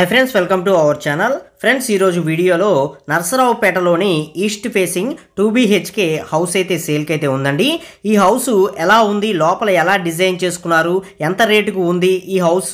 Hi friends, welcome to our channel. Friends ఈరోజు వీడియోలో నరసరావుపేటలోని east facing two BHK house అయితే సేల్కి అయితే ఉందండి ఈ హౌస్ ఎలా ఉంది లోపల ఎలా డిజైన్ చేసుకున్నారు ఎంత రేటుకు ఉంది ఈ హౌస్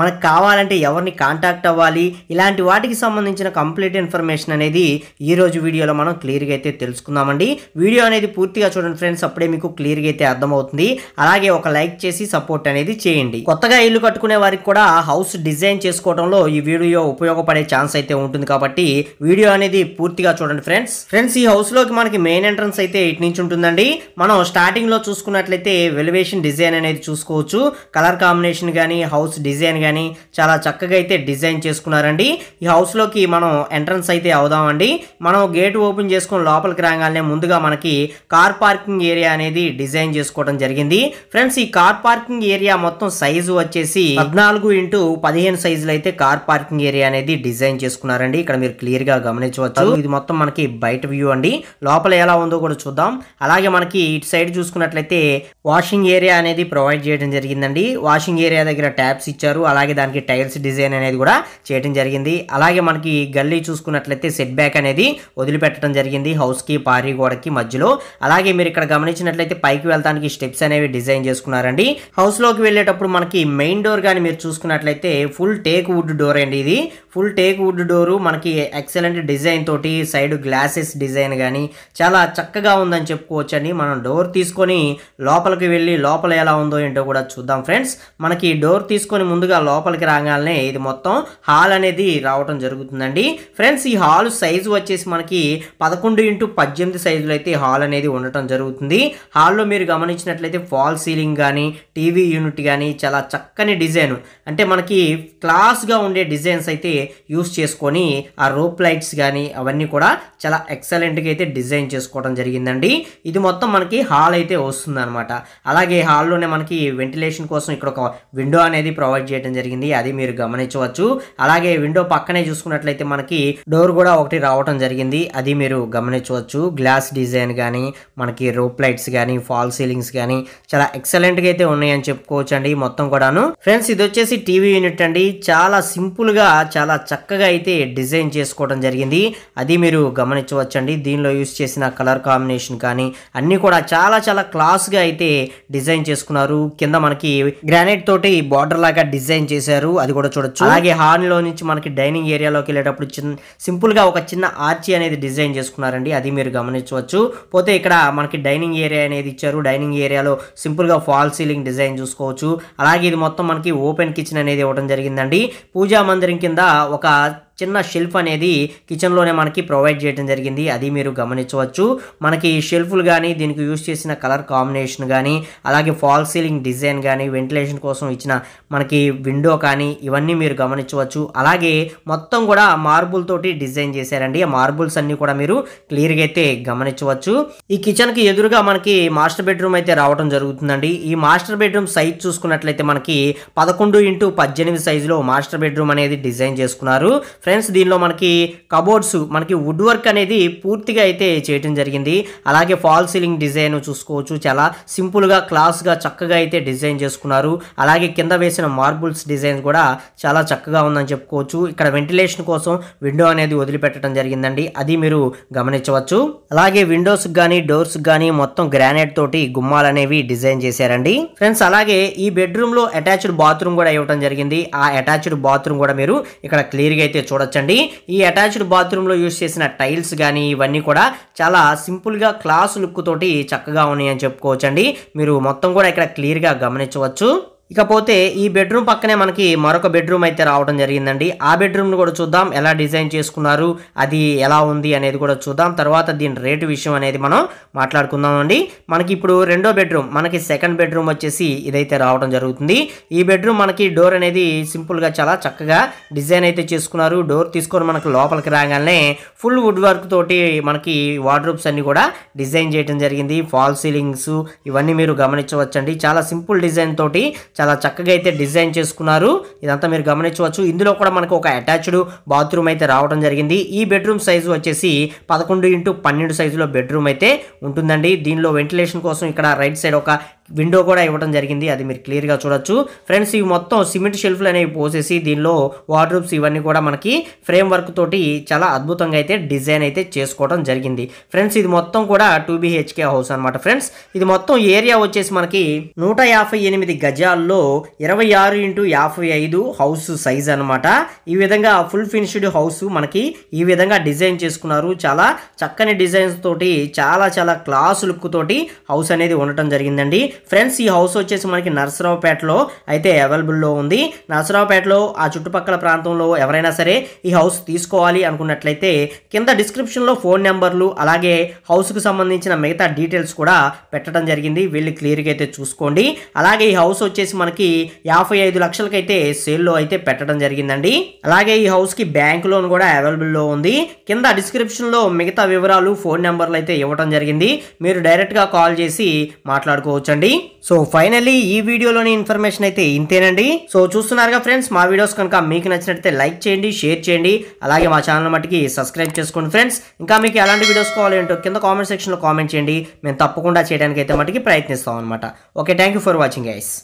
మనకు కావాలంటే ఎవరిని కాంటాక్ట్ అవ్వాలి ఇలాంటి వాటికి సంబంధించిన కంప్లీట్ ఇన్ఫర్మేషన్ అనేది ఈరోజు వీడియోలో మనం క్లియర్గా అయితే తెలుసుకుందామండి వీడియో అనేది పూర్తిగా చూడండి ఫ్రెండ్స్ అప్పుడే మీకు క్లియర్గా అయితే అర్థమవుతుంది అలాగే ఒక లైక్ చేసి సపోర్ట్ అనేది చేయండి కొత్తగా ఇల్లు కట్టుకునే వారికి కూడా హౌస్ డిజైన్ చేసుకోవడంలో ఈ వీడియో ఉపయోగపడే ఛాన్స్ అయితే ఉంటుంది కాబట్టి వీడియో అనేది పూర్తిగా చూడండి ఫ్రెండ్స్ ఫ్రెండ్స్ ఈ హౌస్ లోకి మనకి మెయిన్ ఎంట్రన్స్ అయితే ఇటు నుంచి ఉంటుందండి మనం స్టార్టింగ్ లో చూసుకున్నట్లయితే వెలివేషన్ డిజైన్ అనేది చూసుకోవచ్చు కలర్ కాంబినేషన్ కానీ హౌస్ డిజైన్ కానీ చాలా చక్కగా అయితే డిజైన్ చేసుకున్నారండి ఈ హౌస్ లోకి మనం ఎంట్రన్స్ అయితే అవుదామండి మనం గేట్ ఓపెన్ చేసుకుని లోపలికి రాగానే ముందుగా మనకి కార్ పార్కింగ్ ఏరియా అనేది డిజైన్ చేసుకోవడం జరిగింది ఫ్రెండ్స్ ఈ కార్ పార్కింగ్ ఏరియా మొత్తం సైజు వచ్చేసి పద్నాలుగు ఇంటూ పదిహేను సైజులు అయితే కార్ పార్కింగ్ ఏరియా అనేది డిజైన్ చేసుకున్నారు ఉన్నారండి ఇక్కడ మీరు క్లియర్ గా గమనించవచ్చు ఇది మొత్తం మనకి బయట వ్యూ అండి లోపల ఎలా ఉందో కూడా చూద్దాం అలాగే మనకి ఇటు సైడ్ చూసుకున్నట్లయితే వాషింగ్ ఏరియా అనేది ప్రొవైడ్ చేయడం జరిగిందండి వాషింగ్ ఏరియా దగ్గర ట్యాప్స్ ఇచ్చారు అలాగే దానికి టైల్స్ డిజైన్ అనేది కూడా చేయడం జరిగింది అలాగే మనకి గల్లీ చూసుకున్నట్లయితే సెట్ బ్యాక్ అనేది వదిలిపెట్టడం జరిగింది హౌస్ కి పారి గోడకి మధ్యలో అలాగే మీరు ఇక్కడ గమనించినట్లయితే పైకి వెళ్తానికి స్టెప్స్ అనేవి డిజైన్ చేసుకున్నారండి హౌస్ లోకి వెళ్ళేటప్పుడు మనకి మెయిన్ డోర్ కానీ మీరు చూసుకున్నట్లయితే ఫుల్ టేక్ వుడ్ డోర్ అండి ఇది ఫుల్ టేక్ వుడ్ డోరు మనకి ఎక్సలెంట్ డిజైన్ తోటి సైడ్ గ్లాసెస్ డిజైన్ కానీ చాలా చక్కగా ఉందని చెప్పుకోవచ్చండి మనం డోర్ తీసుకొని లోపలికి వెళ్ళి లోపల ఎలా ఉందో ఏంటో కూడా చూద్దాం ఫ్రెండ్స్ మనకి డోర్ తీసుకొని ముందుగా లోపలికి రాగానే ఇది మొత్తం హాల్ అనేది రావటం జరుగుతుందండి ఫ్రెండ్స్ ఈ హాల్ సైజు వచ్చేసి మనకి పదకొండు ఇంటూ పద్దెనిమిది సైజులో అయితే హాల్ అనేది ఉండటం జరుగుతుంది హాల్లో మీరు గమనించినట్లయితే ఫాల్ సీలింగ్ కానీ టీవీ యూనిట్ కానీ చాలా చక్కని డిజైన్ అంటే మనకి క్లాస్గా ఉండే డిజైన్స్ అయితే యూస్ చేసుకొని ఆ రోప్ లైట్స్ కానీ అవన్నీ కూడా చాలా ఎక్సలెంట్గా అయితే డిజైన్ చేసుకోవడం జరిగిందండి ఇది మొత్తం మనకి హాల్ అయితే వస్తుంది అనమాట అలాగే హాల్లోనే మనకి వెంటిలేషన్ కోసం ఇక్కడ ఒక విండో అనేది ప్రొవైడ్ చేయడం జరిగింది అది మీరు గమనించవచ్చు అలాగే విండో పక్కనే చూసుకున్నట్లయితే మనకి డోర్ కూడా ఒకటి రావడం జరిగింది అది మీరు గమనించవచ్చు గ్లాస్ డిజైన్ కానీ మనకి రోప్ లైట్స్ కానీ ఫాల్ సీలింగ్స్ కానీ చాలా ఎక్సలెంట్గా అయితే ఉన్నాయని చెప్పుకోవచ్చు అండి మొత్తం కూడాను ఫ్రెండ్స్ ఇది వచ్చేసి టీవీ యూనిట్ అండి చాలా సింపుల్గా చాలా చాలా చక్కగా అయితే డిజైన్ చేసుకోవడం జరిగింది అది మీరు గమనించవచ్చండి దీనిలో యూస్ చేసిన కలర్ కాంబినేషన్ కానీ అన్నీ కూడా చాలా చాలా క్లాస్గా అయితే డిజైన్ చేసుకున్నారు కింద మనకి గ్రానైట్ తోటి బార్డర్ లాగా డిజైన్ చేశారు అది కూడా చూడొచ్చు అలాగే హార్న్లో నుంచి మనకి డైనింగ్ ఏరియాలోకి వెళ్ళేటప్పుడు చిన్న సింపుల్గా ఒక చిన్న ఆర్చి అనేది డిజైన్ చేసుకున్నారండి అది మీరు గమనించవచ్చు పోతే ఇక్కడ మనకి డైనింగ్ ఏరియా అనేది ఇచ్చారు డైనింగ్ ఏరియాలో సింపుల్గా ఫాల్ సీలింగ్ డిజైన్ చూసుకోవచ్చు అలాగే ఇది మొత్తం మనకి ఓపెన్ కిచెన్ అనేది ఇవ్వడం జరిగిందండి పూజా మందిరం కింద ఒక చిన్న షెల్ఫ్ అనేది కిచెన్లోనే మనకి ప్రొవైడ్ చేయడం జరిగింది అది మీరు గమనించవచ్చు మనకి షెల్ఫ్లు కానీ దీనికి యూస్ చేసిన కలర్ కాంబినేషన్ కానీ అలాగే ఫాల్ సీలింగ్ డిజైన్ కానీ వెంటిలేషన్ కోసం ఇచ్చిన మనకి విండో కానీ ఇవన్నీ మీరు గమనించవచ్చు అలాగే మొత్తం కూడా మార్బుల్ తోటి డిజైన్ చేశారండి ఆ మార్బుల్స్ అన్నీ కూడా మీరు క్లియర్గా అయితే గమనించవచ్చు ఈ కిచెన్కి ఎదురుగా మనకి మాస్టర్ బెడ్రూమ్ అయితే రావడం జరుగుతుందండి ఈ మాస్టర్ బెడ్రూమ్ సైజ్ చూసుకున్నట్లయితే మనకి పదకొండు ఇంటూ పద్దెనిమిది సైజులో మాస్టర్ బెడ్రూమ్ అనేది డిజైన్ చేసుకున్నారు ఫ్రెండ్స్ దీనిలో మనకి కబోర్డ్స్ మనకి వుడ్ వర్క్ అనేది పూర్తిగా అయితే చేయటం జరిగింది అలాగే ఫాల్ సీలింగ్ డిజైన్ చూసుకోవచ్చు చాలా సింపుల్గా క్లాస్గా చక్కగా అయితే డిజైన్ చేసుకున్నారు అలాగే కింద వేసిన మార్బుల్స్ డిజైన్ కూడా చాలా చక్కగా ఉందని చెప్పుకోవచ్చు ఇక్కడ వెంటిలేషన్ కోసం విండో అనేది వదిలిపెట్టడం జరిగిందండి అది మీరు గమనించవచ్చు అలాగే విండోస్ కానీ డోర్స్ కానీ మొత్తం గ్రానైట్ తోటి గుమ్మాలు అనేవి డిజైన్ చేశారండి ఫ్రెండ్స్ అలాగే ఈ బెడ్రూమ్లో అటాచ్డ్ బాత్రూమ్ కూడా ఇవ్వడం జరిగింది ఆ అటాచ్డ్ బాత్రూమ్ కూడా మీరు ఇక్కడ క్లియర్గా అయితే చూడొచ్చండి ఈ అటాచ్డ్ బాత్రూంలో యూజ్ చేసిన టైల్స్ కానీ ఇవన్నీ కూడా చాలా సింపుల్గా క్లాస్ లుక్ తోటి చక్కగా ఉన్నాయని చెప్పుకోవచ్చండి మీరు మొత్తం కూడా ఇక్కడ క్లియర్గా గమనించవచ్చు ఇకపోతే ఈ బెడ్రూమ్ పక్కనే మనకి మరొక బెడ్రూమ్ అయితే రావడం జరిగిందండి ఆ బెడ్రూమ్ను కూడా చూద్దాం ఎలా డిజైన్ చేసుకున్నారు అది ఎలా ఉంది అనేది కూడా చూద్దాం తర్వాత దీని రేటు విషయం అనేది మనం మాట్లాడుకుందాం అండి మనకి ఇప్పుడు రెండో బెడ్రూమ్ మనకి సెకండ్ బెడ్రూమ్ వచ్చేసి ఇదైతే రావడం జరుగుతుంది ఈ బెడ్రూమ్ మనకి డోర్ అనేది సింపుల్గా చాలా చక్కగా డిజైన్ అయితే చేసుకున్నారు డోర్ తీసుకొని మనకు లోపలికి రాగానే ఫుల్ వుడ్ వర్క్ తోటి మనకి వార్డ్రూప్స్ అన్నీ కూడా డిజైన్ చేయడం జరిగింది ఫాల్ సీలింగ్స్ ఇవన్నీ మీరు గమనించవచ్చండి చాలా సింపుల్ డిజైన్ తోటి చాలా చక్కగా అయితే డిజైన్ చేసుకున్నారు ఇదంతా మీరు గమనించవచ్చు ఇందులో కూడా మనకు ఒక అటాచ్డ్ బాత్రూమ్ అయితే రావడం జరిగింది ఈ బెడ్రూమ్ సైజు వచ్చేసి పదకొండు ఇంటూ పన్నెండు సైజులో బెడ్రూమ్ అయితే ఉంటుందండి దీనిలో వెంటిలేషన్ కోసం ఇక్కడ రైట్ సైడ్ ఒక విండో కూడా ఇవ్వడం జరిగింది అది మీరు క్లియర్గా చూడొచ్చు ఫ్రెండ్స్ ఇవి మొత్తం సిమెంట్ షెల్ఫ్లు అనేవి పోసేసి దీనిలో వార్డ్రూప్స్ ఇవన్నీ కూడా మనకి ఫ్రేమ్ వర్క్ తోటి చాలా అద్భుతంగా అయితే డిజైన్ అయితే చేసుకోవడం జరిగింది ఫ్రెండ్స్ ఇది మొత్తం కూడా టూ బిహెచ్కే హౌస్ అనమాట ఫ్రెండ్స్ ఇది మొత్తం ఏరియా వచ్చేసి మనకి నూట గజాల్లో హాల్లో ఇరవై ఆరు ఇంటూ యాభై ఐదు హౌస్ సైజ్ అనమాట ఈ విధంగా ఫుల్ ఫినిష్డ్ హౌస్ మనకి ఈ విధంగా డిజైన్ చేసుకున్నారు చాలా చక్కని డిజైన్స్ తోటి చాలా చాలా క్లాస్ లుక్ తోటి హౌస్ అనేది ఉండటం జరిగిందండి ఫ్రెండ్స్ ఈ హౌస్ వచ్చేసి మనకి నరసరావుపేటలో అయితే అవైలబుల్లో ఉంది నరసరావుపేటలో ఆ చుట్టుపక్కల ప్రాంతంలో ఎవరైనా సరే ఈ హౌస్ తీసుకోవాలి అనుకున్నట్లయితే కింద డిస్క్రిప్షన్లో ఫోన్ నెంబర్లు అలాగే హౌస్కు సంబంధించిన మిగతా డీటెయిల్స్ కూడా పెట్టడం జరిగింది క్లియర్ క్లియర్గా అయితే చూసుకోండి అలాగే ఈ హౌస్ వచ్చేసి మనకి యాభై ఐదు లక్షలకైతే సేల్లో అయితే పెట్టడం జరిగిందండి అలాగే ఈ హౌస్ కి బ్యాంక్ లోన్ కూడా అవైలబుల్లో ఉంది కింద డిస్క్రిప్షన్ లో మిగతా వివరాలు ఫోన్ నెంబర్లు అయితే ఇవ్వడం జరిగింది మీరు డైరెక్ట్ గా కాల్ చేసి మాట్లాడుకోవచ్చండి సో ఫైనలీ ఈ వీడియోలోని ఇన్ఫర్మేషన్ అయితే ఇంతేనండి సో చూస్తున్నారుగా ఫ్రెండ్స్ మా వీడియోస్ కనుక మీకు నచ్చినట్లయితే లైక్ చేయండి షేర్ చేయండి అలాగే మా ఛానల్ మట్టికి సబ్స్క్రైబ్ చేసుకోండి ఫ్రెండ్స్ ఇంకా మీకు ఎలాంటి వీడియోస్ కావాలంటో కింద కామెంట్ సెక్షన్లో కామెంట్ చేయండి మేము తప్పకుండా చేయడానికి అయితే మటుకి ప్రయత్నిస్తాం అనమాట okay thank for watching guys